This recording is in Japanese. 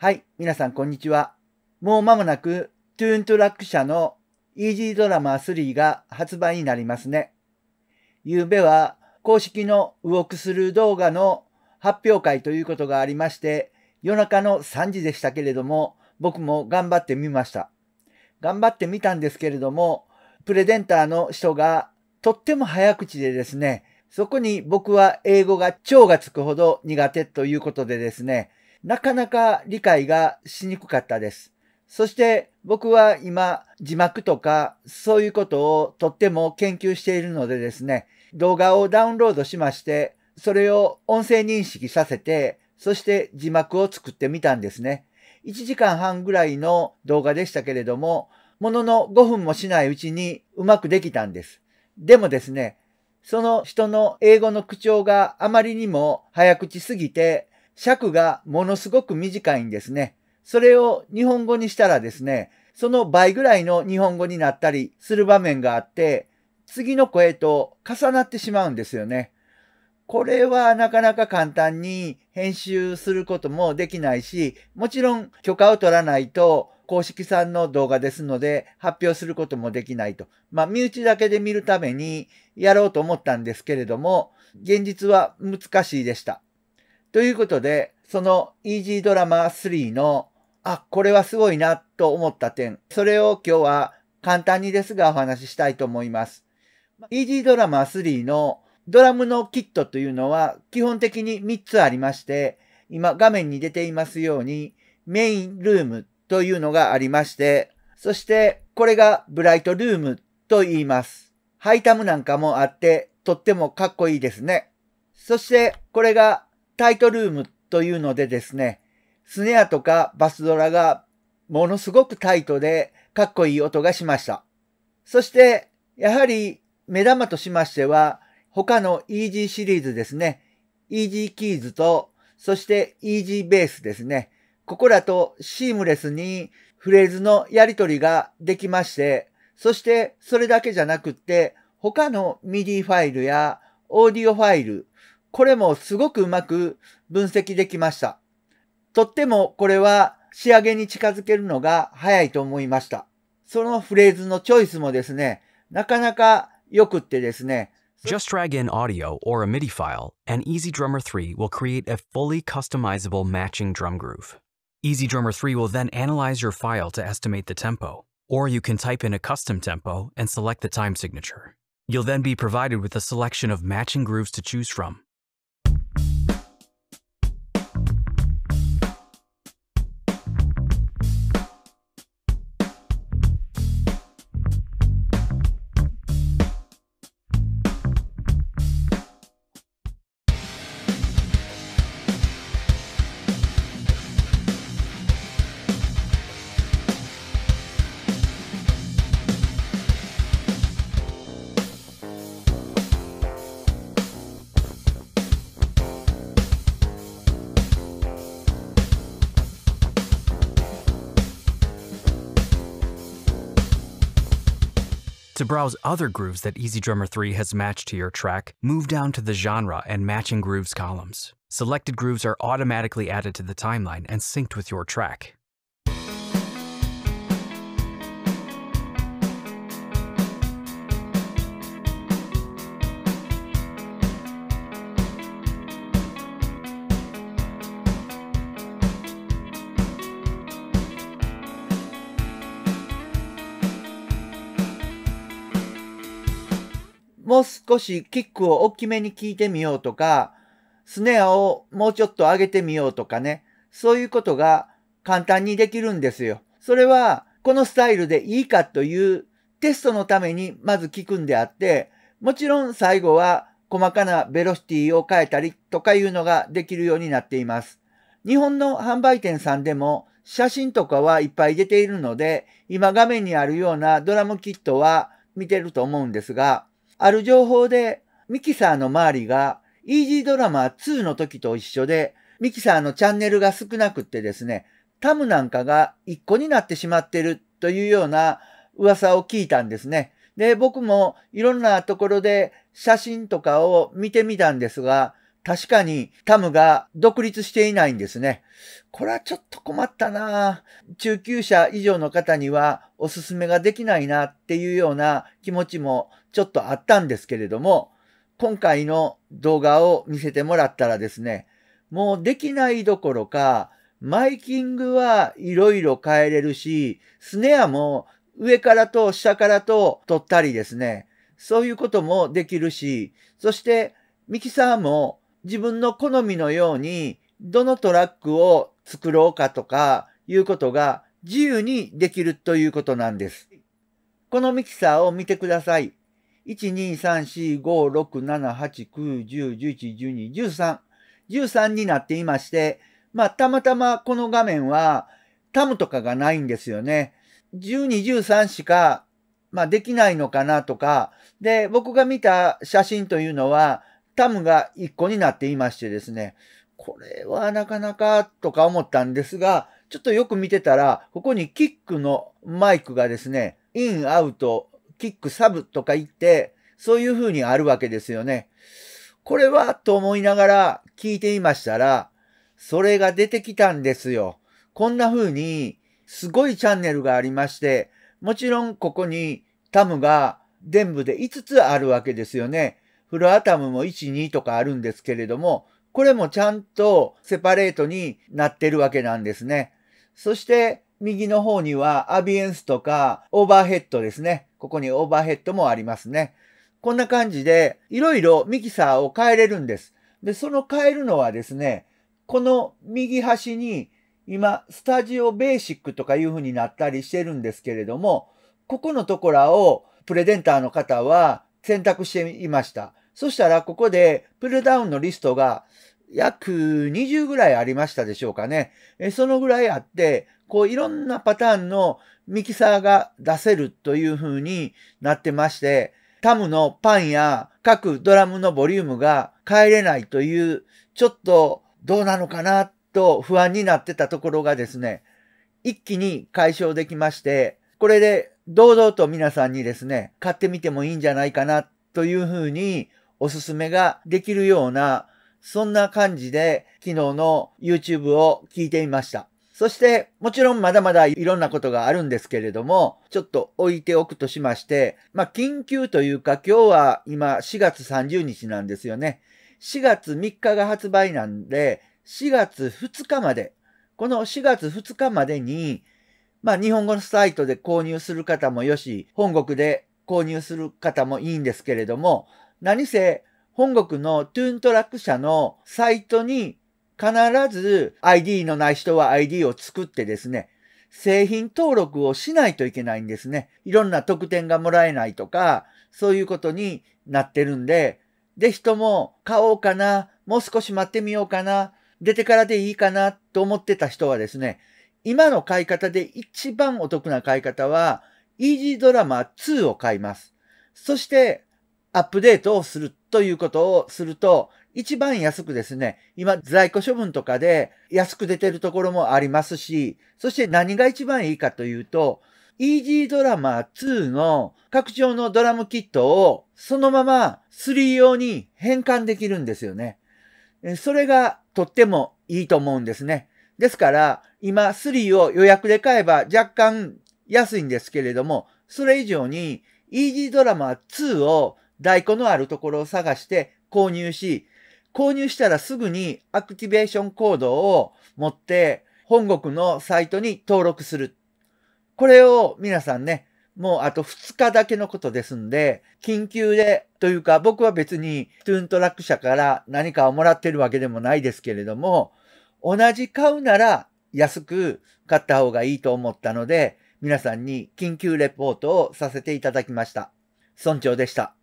はい、皆さんこんにちは。もう間もなく、トゥーントラック社のイージードラマ3が発売になりますね。昨夜は公式のウォークスルー動画の発表会ということがありまして、夜中の3時でしたけれども、僕も頑張ってみました。頑張ってみたんですけれども、プレゼンターの人がとっても早口でですね、そこに僕は英語が超がつくほど苦手ということでですね、なかなか理解がしにくかったです。そして僕は今字幕とかそういうことをとっても研究しているのでですね、動画をダウンロードしまして、それを音声認識させて、そして字幕を作ってみたんですね。1時間半ぐらいの動画でしたけれども、ものの5分もしないうちにうまくできたんです。でもですね、その人の英語の口調があまりにも早口すぎて尺がものすごく短いんですね。それを日本語にしたらですね、その倍ぐらいの日本語になったりする場面があって、次の声と重なってしまうんですよね。これはなかなか簡単に編集することもできないし、もちろん許可を取らないと公式さんの動画ですので発表することもできないと。まあ、身内だけで見るためにやろうと思ったんですけれども、現実は難しいでした。ということで、そのイージードラマ3の、あ、これはすごいなと思った点、それを今日は簡単にですがお話ししたいと思います。イージードラマ3のドラムのキットというのは基本的に3つありまして、今画面に出ていますようにメインルームというのがありまして、そしてこれがブライトルームと言います。ハイタムなんかもあってとってもかっこいいですね。そしてこれがタイトルームというのでですね、スネアとかバスドラがものすごくタイトでかっこいい音がしました。そして、やはり目玉としましては、他の EG シリーズですね。EG キーズと、そして EG ベースですね。ここらとシームレスにフレーズのやり取りができまして、そしてそれだけじゃなくって、他の MIDI ファイルやオーディオファイル、これもすごくうまく分析できました。とってもこれは仕上げに近づけるのが早いと思いました。そのフレーズのチョイスもですね、なかなか良くってですね。Just drag in audio or a MIDI file, and Easy Drummer 3 will create a fully customizable matching drum groove. Easy Drummer 3 will then analyze your file to estimate the tempo, or you can type in a custom tempo and select the time signature. You'll then be provided with a selection of matching grooves to choose from, To browse other grooves that Easy Drummer 3 has matched to your track, move down to the Genre and Matching Grooves columns. Selected grooves are automatically added to the timeline and synced with your track. もう少しキックを大きめに効いてみようとか、スネアをもうちょっと上げてみようとかね、そういうことが簡単にできるんですよ。それは、このスタイルでいいかというテストのためにまず聞くんであって、もちろん最後は細かなベロシティを変えたりとかいうのができるようになっています。日本の販売店さんでも写真とかはいっぱい出ているので、今画面にあるようなドラムキットは見てると思うんですが、ある情報で、ミキサーの周りが、イージードラマ2の時と一緒で、ミキサーのチャンネルが少なくってですね、タムなんかが1個になってしまってるというような噂を聞いたんですね。で、僕もいろんなところで写真とかを見てみたんですが、確かにタムが独立していないんですね。これはちょっと困ったな中級者以上の方にはおすすめができないなっていうような気持ちもちょっとあったんですけれども、今回の動画を見せてもらったらですね、もうできないどころか、マイキングはいろいろ変えれるし、スネアも上からと下からと取ったりですね、そういうこともできるし、そしてミキサーも自分の好みのようにどのトラックを作ろうかとかいうことが自由にできるということなんです。このミキサーを見てください。1,2,3,4,5,6,7,8,9,10,11,12,13。13になっていまして、まあ、たまたまこの画面はタムとかがないんですよね。12、13しか、まあ、できないのかなとか、で、僕が見た写真というのは、タムが1個になっていましてですね、これはなかなかとか思ったんですが、ちょっとよく見てたら、ここにキックのマイクがですね、イン、アウト、キック、サブとか言って、そういう風にあるわけですよね。これはと思いながら聞いていましたら、それが出てきたんですよ。こんな風に、すごいチャンネルがありまして、もちろんここにタムが全部で5つあるわけですよね。フロアタムも1、2とかあるんですけれども、これもちゃんとセパレートになってるわけなんですね。そして右の方にはアビエンスとかオーバーヘッドですね。ここにオーバーヘッドもありますね。こんな感じでいろいろミキサーを変えれるんです。で、その変えるのはですね、この右端に今スタジオベーシックとかいう風になったりしてるんですけれども、ここのところをプレデンターの方は選択していました。そしたらここでプルダウンのリストが約20ぐらいありましたでしょうかね。えそのぐらいあって、こういろんなパターンのミキサーが出せるという風になってまして、タムのパンや各ドラムのボリュームが変えれないという、ちょっとどうなのかなと不安になってたところがですね、一気に解消できまして、これで堂々と皆さんにですね、買ってみてもいいんじゃないかなという風におすすめができるようなそんな感じで昨日の YouTube を聞いてみました。そして、もちろんまだまだいろんなことがあるんですけれども、ちょっと置いておくとしまして、まあ、緊急というか今日は今4月30日なんですよね。4月3日が発売なんで、4月2日まで、この4月2日までに、まあ日本語のサイトで購入する方もよし、本国で購入する方もいいんですけれども、何せ本国のトゥーントラック社のサイトに必ず ID のない人は ID を作ってですね、製品登録をしないといけないんですね。いろんな特典がもらえないとか、そういうことになってるんで、ぜひとも買おうかな、もう少し待ってみようかな、出てからでいいかなと思ってた人はですね、今の買い方で一番お得な買い方は、イージードラマ2を買います。そして、アップデートをするということをすると、一番安くですね、今在庫処分とかで安く出てるところもありますし、そして何が一番いいかというと、イージードラマー2の拡張のドラムキットをそのまま3用に変換できるんですよね。それがとってもいいと思うんですね。ですから今3を予約で買えば若干安いんですけれども、それ以上にイージードラマー2を在庫のあるところを探して購入し、購入したらすぐにアクティベーションコードを持って本国のサイトに登録する。これを皆さんね、もうあと2日だけのことですんで、緊急でというか僕は別にトゥーントラック社から何かをもらってるわけでもないですけれども、同じ買うなら安く買った方がいいと思ったので、皆さんに緊急レポートをさせていただきました。村長でした。